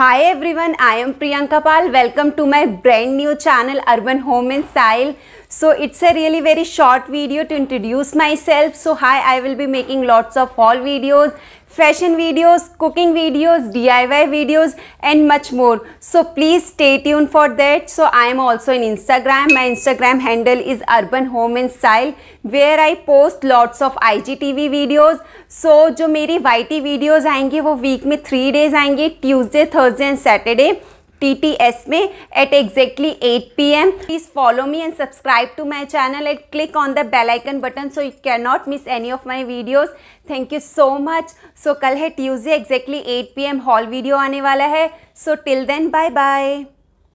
Hi everyone, I am Priyanka Pal. Welcome to my brand new channel Urban Home and Style. So it's a really very short video to introduce myself. So hi, I will be making lots of haul videos, fashion videos cooking videos DIY videos and much more so please stay tune for that so I am also in Instagram my Instagram handle is urban home and style where I post lots of IGTV videos so जो मेरी YT videos आएंगी वो week में three days आएंगी Tuesday Thursday and Saturday TTS में at exactly 8 pm. Please follow me and subscribe to my channel and click on the bell icon button so you cannot miss any of my videos. Thank you so much. So कल है Tuesday exactly 8 pm haul video आने वाला है. So till then bye bye.